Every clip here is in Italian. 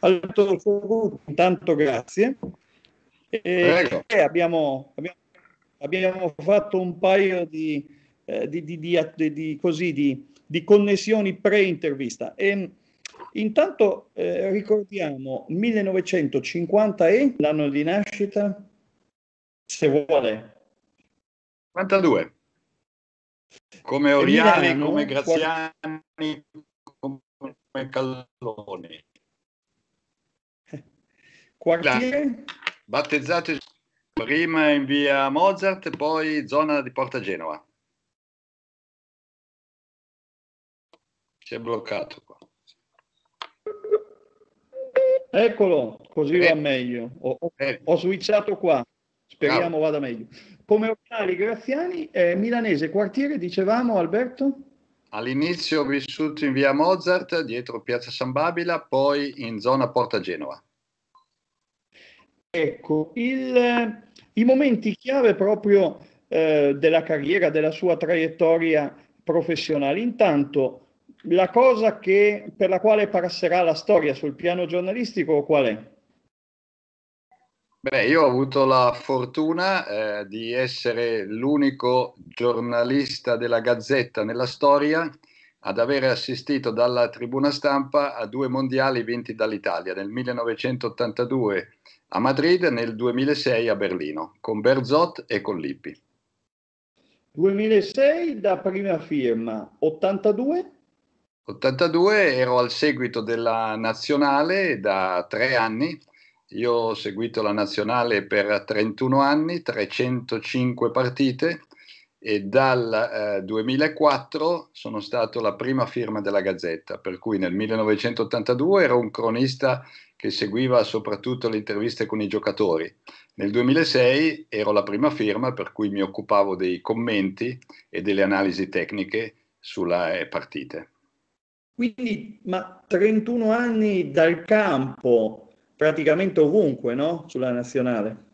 Allora, intanto grazie. E, eh, abbiamo, abbiamo, abbiamo, fatto un paio di, eh, di, di, di così, connessioni pre-intervista. E, ehm, intanto eh, ricordiamo 1950 e l'anno di nascita, se vuole. 52 come Oriani, come Graziani, come Calloni. Quartiere? Battezzato prima in via Mozart, poi zona di Porta Genova. Si è bloccato qua. Eccolo, così eh. va meglio. Ho, ho, eh. ho switchato qua. Speriamo ah. vada meglio. Come Ortali Graziani, eh, milanese, quartiere, dicevamo Alberto? All'inizio ho vissuto in via Mozart, dietro Piazza San Babila, poi in zona Porta Genova. Ecco, il, eh, i momenti chiave proprio eh, della carriera, della sua traiettoria professionale. Intanto, la cosa che, per la quale passerà la storia sul piano giornalistico qual è? Beh, io ho avuto la fortuna eh, di essere l'unico giornalista della Gazzetta nella storia ad aver assistito dalla tribuna stampa a due mondiali vinti dall'Italia nel 1982 a Madrid e nel 2006 a Berlino, con Berzot e con Lippi. 2006 da prima firma, 82? 82 ero al seguito della nazionale da tre anni io ho seguito la nazionale per 31 anni, 305 partite e dal eh, 2004 sono stato la prima firma della Gazzetta, per cui nel 1982 ero un cronista che seguiva soprattutto le interviste con i giocatori. Nel 2006 ero la prima firma, per cui mi occupavo dei commenti e delle analisi tecniche sulle eh, partite. Quindi, ma 31 anni dal campo, praticamente ovunque, no? Sulla nazionale.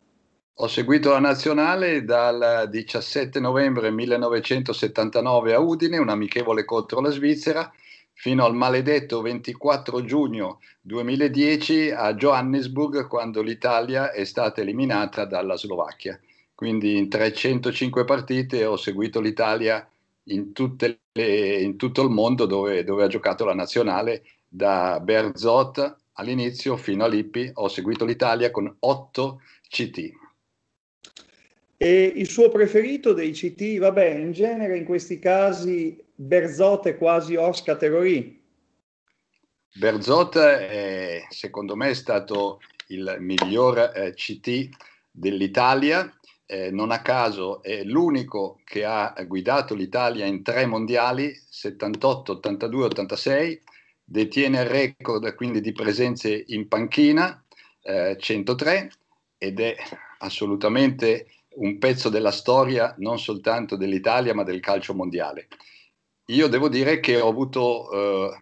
Ho seguito la nazionale dal 17 novembre 1979 a Udine, un amichevole contro la Svizzera, fino al maledetto 24 giugno 2010 a Johannesburg, quando l'Italia è stata eliminata dalla Slovacchia. Quindi in 305 partite ho seguito l'Italia in, le, in tutto il mondo dove, dove ha giocato la nazionale, da Berzot all'inizio fino a Lippi, ho seguito l'Italia con 8 CT. E il suo preferito dei CT, vabbè, in genere in questi casi Berzot è quasi hors categorie. Berzot è, secondo me è stato il miglior eh, CT dell'Italia, eh, non a caso è l'unico che ha guidato l'Italia in tre mondiali, 78, 82, 86 detiene il record quindi di presenze in panchina, eh, 103, ed è assolutamente un pezzo della storia non soltanto dell'Italia ma del calcio mondiale. Io devo dire che ho avuto eh,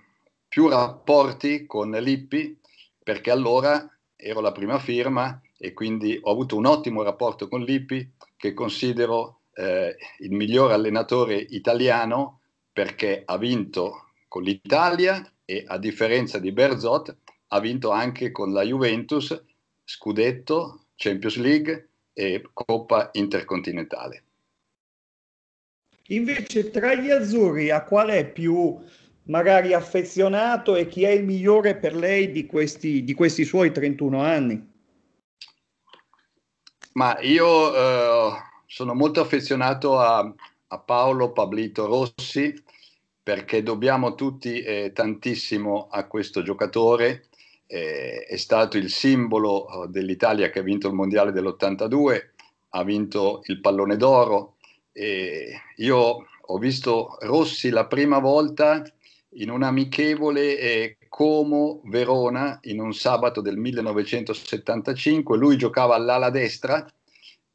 più rapporti con Lippi perché allora ero la prima firma e quindi ho avuto un ottimo rapporto con Lippi che considero eh, il miglior allenatore italiano perché ha vinto con l'Italia, e a differenza di Berzot ha vinto anche con la Juventus Scudetto, Champions League e Coppa Intercontinentale. Invece tra gli azzurri a qual è più magari affezionato e chi è il migliore per lei di questi, di questi suoi 31 anni? Ma io eh, sono molto affezionato a, a Paolo Pablito Rossi, perché dobbiamo tutti eh, tantissimo a questo giocatore, eh, è stato il simbolo eh, dell'Italia che ha vinto il Mondiale dell'82, ha vinto il pallone d'oro. E io ho visto Rossi la prima volta in un amichevole eh, Como Verona in un sabato del 1975, lui giocava all'ala destra,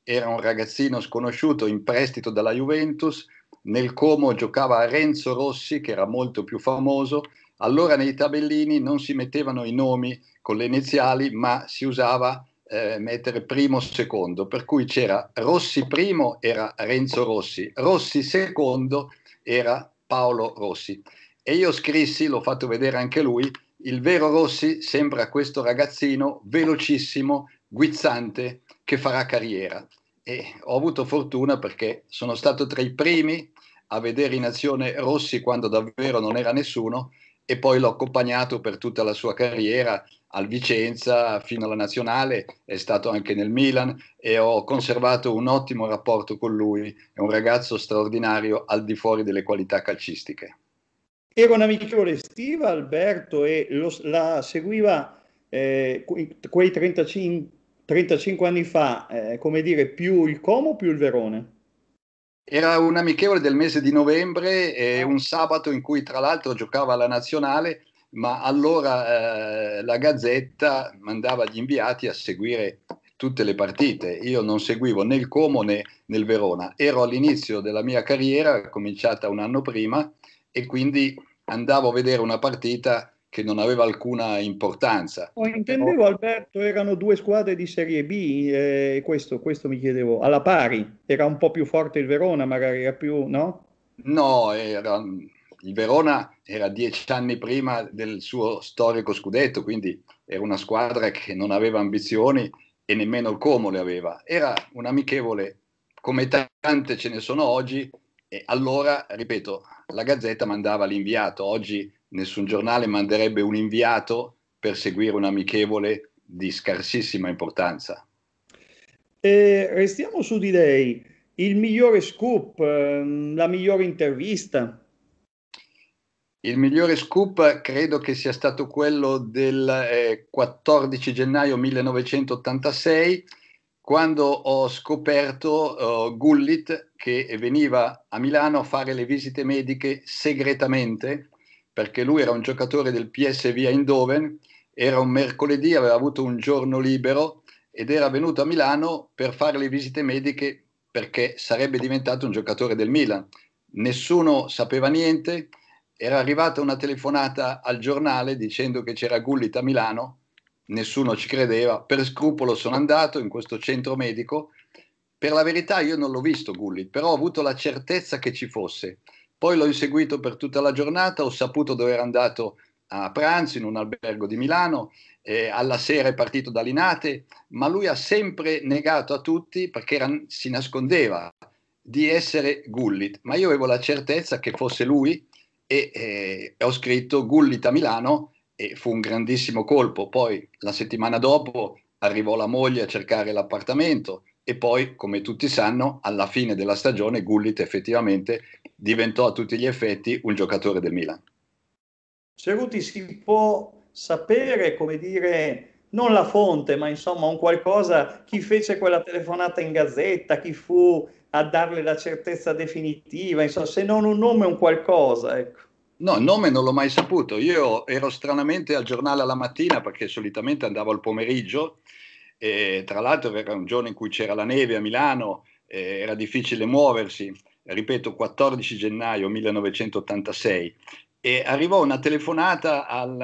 era un ragazzino sconosciuto in prestito dalla Juventus, nel Como giocava Renzo Rossi che era molto più famoso, allora nei tabellini non si mettevano i nomi con le iniziali ma si usava eh, mettere primo secondo, per cui c'era Rossi primo era Renzo Rossi, Rossi secondo era Paolo Rossi. E io scrissi, l'ho fatto vedere anche lui, il vero Rossi sembra questo ragazzino velocissimo, guizzante, che farà carriera e ho avuto fortuna perché sono stato tra i primi a vedere in azione Rossi quando davvero non era nessuno e poi l'ho accompagnato per tutta la sua carriera al Vicenza fino alla nazionale, è stato anche nel Milan e ho conservato un ottimo rapporto con lui, è un ragazzo straordinario al di fuori delle qualità calcistiche. Era un'amichevole estiva Alberto e lo, la seguiva eh, quei 35 35 anni fa, eh, come dire, più il Como o più il Verone? Era un amichevole del mese di novembre, eh, un sabato in cui tra l'altro giocava la nazionale, ma allora eh, la Gazzetta mandava gli inviati a seguire tutte le partite. Io non seguivo né il Como né il Verona. Ero all'inizio della mia carriera, cominciata un anno prima, e quindi andavo a vedere una partita che non aveva alcuna importanza. Oh, intendevo Alberto, erano due squadre di Serie B, eh, questo, questo, mi chiedevo, alla pari, era un po' più forte il Verona magari, era più, no? No, era, il Verona era dieci anni prima del suo storico scudetto, quindi era una squadra che non aveva ambizioni e nemmeno il Como le aveva, era un amichevole come tante ce ne sono oggi e allora, ripeto, la Gazzetta mandava l'inviato, oggi nessun giornale manderebbe un inviato per seguire un amichevole di scarsissima importanza. E restiamo su di lei, il migliore scoop, ehm, la migliore intervista. Il migliore scoop credo che sia stato quello del 14 eh, gennaio 1986, quando ho scoperto uh, Gullit che veniva a Milano a fare le visite mediche segretamente perché lui era un giocatore del PSV a Eindhoven, era un mercoledì, aveva avuto un giorno libero ed era venuto a Milano per fare le visite mediche perché sarebbe diventato un giocatore del Milan. Nessuno sapeva niente, era arrivata una telefonata al giornale dicendo che c'era Gullit a Milano, nessuno ci credeva, per scrupolo sono andato in questo centro medico, per la verità io non l'ho visto Gullit, però ho avuto la certezza che ci fosse poi l'ho inseguito per tutta la giornata, ho saputo dove era andato a pranzo in un albergo di Milano, eh, alla sera è partito da Linate, ma lui ha sempre negato a tutti perché era, si nascondeva di essere Gullit, ma io avevo la certezza che fosse lui e eh, ho scritto Gullit a Milano e fu un grandissimo colpo. Poi la settimana dopo arrivò la moglie a cercare l'appartamento e poi, come tutti sanno, alla fine della stagione Gullit effettivamente diventò a tutti gli effetti un giocatore del Milan. Ceruti si può sapere, come dire, non la fonte, ma insomma un qualcosa, chi fece quella telefonata in gazzetta, chi fu a darle la certezza definitiva, insomma, se non un nome, un qualcosa, ecco. No, il nome non l'ho mai saputo. Io ero stranamente al giornale alla mattina perché solitamente andavo al pomeriggio e tra l'altro era un giorno in cui c'era la neve a Milano, era difficile muoversi ripeto, 14 gennaio 1986 e arrivò una telefonata al,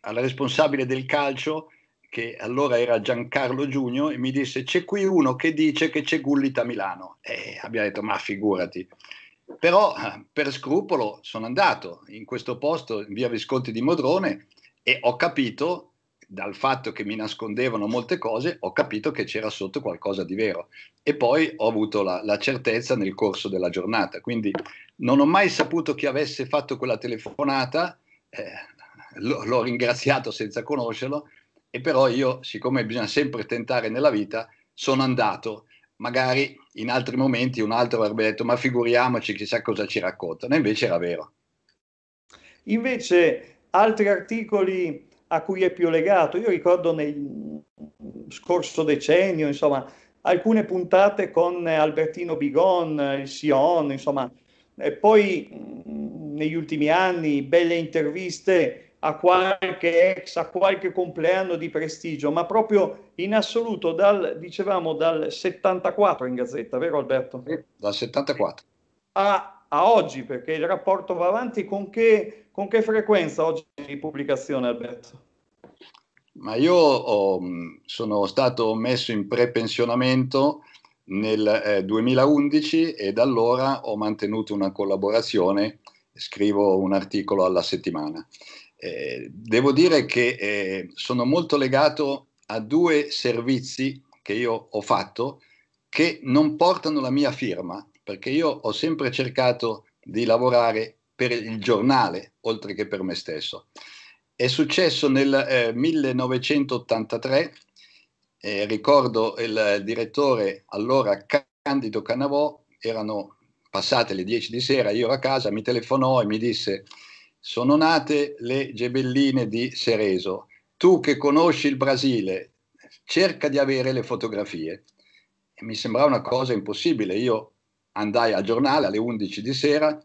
alla responsabile del calcio che allora era Giancarlo Giugno e mi disse c'è qui uno che dice che c'è Gullit a Milano e abbiamo detto ma figurati però per scrupolo sono andato in questo posto in via Visconti di Modrone e ho capito dal fatto che mi nascondevano molte cose, ho capito che c'era sotto qualcosa di vero. E poi ho avuto la, la, certezza nel corso della giornata. Quindi non ho mai saputo chi avesse fatto quella telefonata, eh, lo, l'ho ringraziato senza conoscerlo, e però io, siccome bisogna sempre tentare nella vita, sono andato. Magari in altri momenti un altro avrebbe detto, ma figuriamoci, chissà cosa ci raccontano. invece era vero. Invece altri articoli a cui è più legato. Io ricordo nel scorso decennio, insomma, alcune puntate con Albertino Bigon, il Sion, insomma, e poi negli ultimi anni belle interviste a qualche ex, a qualche compleanno di prestigio, ma proprio in assoluto dal, dicevamo, dal 74 in Gazzetta, vero Alberto? Dal 74. A, a oggi, perché il rapporto va avanti, con che, con che frequenza oggi di pubblicazione Alberto? Ma io ho, sono stato messo in prepensionamento nel eh, 2011 e da allora ho mantenuto una collaborazione, scrivo un articolo alla settimana. Eh, devo dire che eh, sono molto legato a due servizi che io ho fatto, che non portano la mia firma, perché io ho sempre cercato di lavorare per il giornale, oltre che per me stesso. È successo nel eh, 1983, eh, ricordo il direttore allora Candido Canavò, erano passate le 10 di sera, io ero a casa, mi telefonò e mi disse sono nate le gebelline di Sereso, tu che conosci il Brasile, cerca di avere le fotografie mi sembrava una cosa impossibile. Io andai al giornale alle 11 di sera,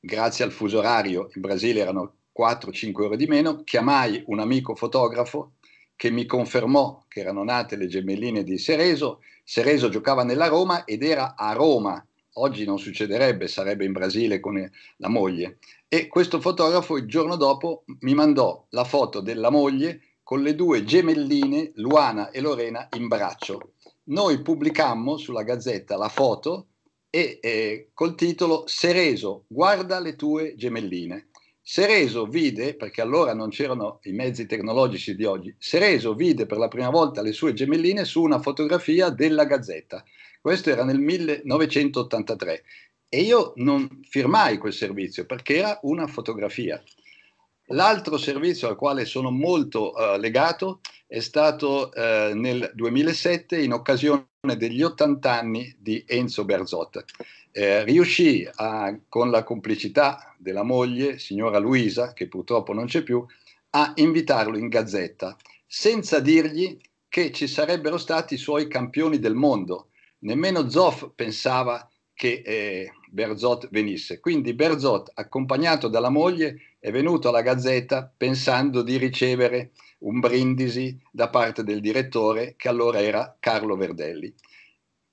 grazie al fuso orario in Brasile erano 4-5 ore di meno, chiamai un amico fotografo che mi confermò che erano nate le gemelline di Sereso, Sereso giocava nella Roma ed era a Roma, oggi non succederebbe, sarebbe in Brasile con la moglie. E questo fotografo il giorno dopo mi mandò la foto della moglie con le due gemelline, Luana e Lorena, in braccio noi pubblicammo sulla Gazzetta la foto e eh, col titolo Sereso, guarda le tue gemelline. Sereso vide, perché allora non c'erano i mezzi tecnologici di oggi, Sereso vide per la prima volta le sue gemelline su una fotografia della Gazzetta. Questo era nel 1983 e io non firmai quel servizio perché era una fotografia. L'altro servizio al quale sono molto eh, legato è stato eh, nel 2007 in occasione degli 80 anni di Enzo Berzot. Eh, riuscì a, con la complicità della moglie, signora Luisa, che purtroppo non c'è più, a invitarlo in gazzetta senza dirgli che ci sarebbero stati i suoi campioni del mondo. Nemmeno Zoff pensava che che eh, Berzot venisse. Quindi Berzot, accompagnato dalla moglie, è venuto alla Gazzetta pensando di ricevere un brindisi da parte del direttore, che allora era Carlo Verdelli.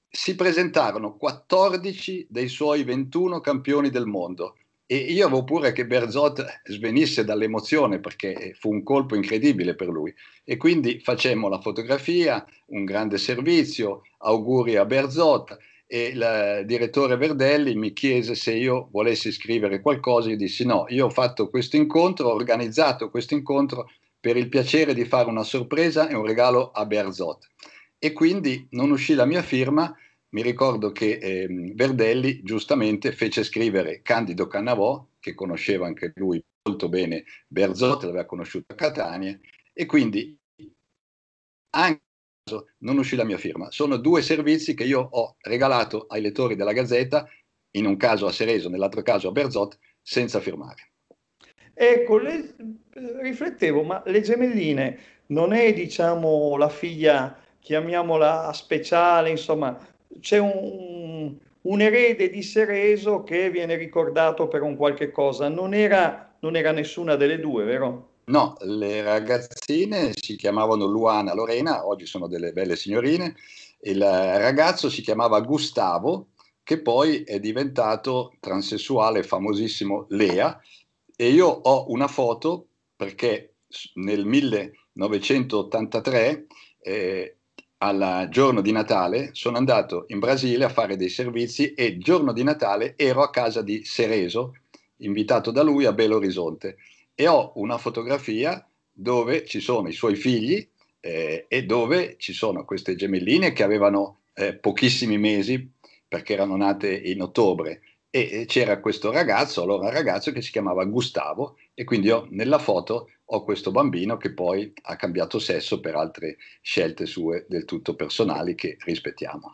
Si presentarono 14 dei suoi 21 campioni del mondo. E io avevo pure che Berzot svenisse dall'emozione perché eh, fu un colpo incredibile per lui. E quindi facemmo la fotografia, un grande servizio, auguri a Berzot e il direttore Verdelli mi chiese se io volessi scrivere qualcosa, io dissi no, io ho fatto questo incontro, ho organizzato questo incontro per il piacere di fare una sorpresa e un regalo a Berzot. E quindi non uscì la mia firma, mi ricordo che eh, Verdelli giustamente fece scrivere Candido Cannavò, che conosceva anche lui molto bene Berzot, l'aveva conosciuto a Catania, e quindi anche non uscì la mia firma. Sono due servizi che io ho regalato ai lettori della Gazzetta, in un caso a Sereso, nell'altro caso a Berzot, senza firmare. Ecco, le, riflettevo, ma le gemelline non è, diciamo, la figlia, chiamiamola speciale, insomma, c'è un, un erede di Sereso che viene ricordato per un qualche cosa. Non era, non era nessuna delle due, vero? No, le ragazzine si chiamavano Luana Lorena, oggi sono delle belle signorine, il ragazzo si chiamava Gustavo, che poi è diventato transessuale famosissimo Lea, e io ho una foto perché nel 1983, eh, al giorno di Natale, sono andato in Brasile a fare dei servizi e giorno di Natale ero a casa di Sereso, invitato da lui a Belo Horizonte e ho una fotografia dove ci sono i suoi figli eh, e dove ci sono queste gemelline che avevano eh, pochissimi mesi perché erano nate in ottobre e, c'era questo ragazzo, allora un ragazzo che si chiamava Gustavo e quindi io nella foto ho questo bambino che poi ha cambiato sesso per altre scelte sue del tutto personali che rispettiamo.